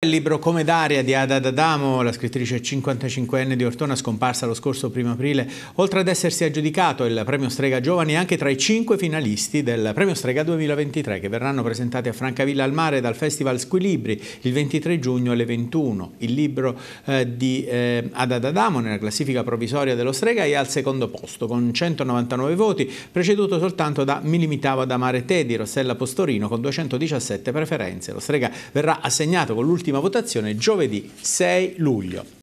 Il libro Come d'aria di Ada D'Adamo, la scrittrice 55enne di Ortona scomparsa lo scorso 1 aprile, oltre ad essersi aggiudicato il premio Strega Giovani anche tra i cinque finalisti del premio Strega 2023 che verranno presentati a Francavilla al Mare dal Festival Squilibri il 23 giugno alle 21. Il libro eh, di eh, Ada D'Adamo nella classifica provvisoria dello Strega è al secondo posto con 199 voti, preceduto soltanto da Mi limitavo ad amare te di Rossella Postorino con 217 preferenze. Lo Strega verrà assegnato con l'ultimo ultima votazione giovedì 6 luglio.